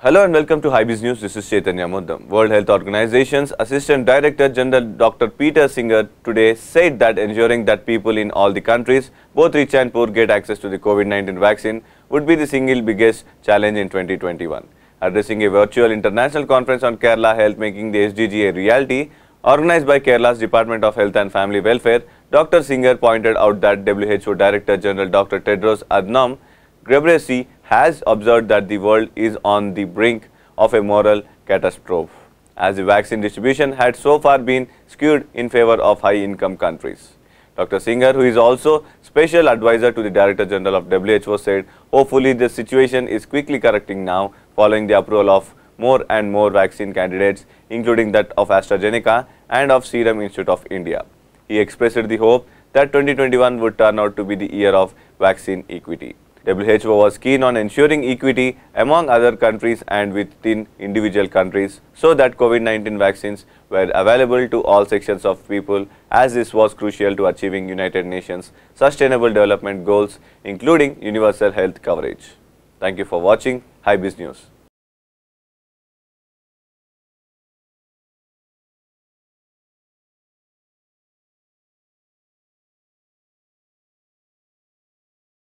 Hello and welcome to Highbiz News. This is Chaitanya Muddam. World Health Organization's Assistant Director General Dr. Peter Singer today said that ensuring that people in all the countries, both rich and poor, get access to the COVID-19 vaccine would be the single biggest challenge in 2021. Addressing a virtual international conference on Kerala health making the SDG a reality, organized by Kerala's Department of Health and Family Welfare, Dr. Singer pointed out that WHO Director General Dr. Tedros Adhanom Ghebreyesus has observed that the world is on the brink of a moral catastrophe, as the vaccine distribution had so far been skewed in favor of high-income countries. Dr. Singer, who is also special advisor to the Director General of WHO, said, hopefully the situation is quickly correcting now following the approval of more and more vaccine candidates, including that of AstraZeneca and of Serum Institute of India. He expressed the hope that 2021 would turn out to be the year of vaccine equity. WHO was keen on ensuring equity among other countries and within individual countries so that COVID-19 vaccines were available to all sections of people as this was crucial to achieving United Nations Sustainable Development Goals including universal health coverage. Thank you for watching Business News.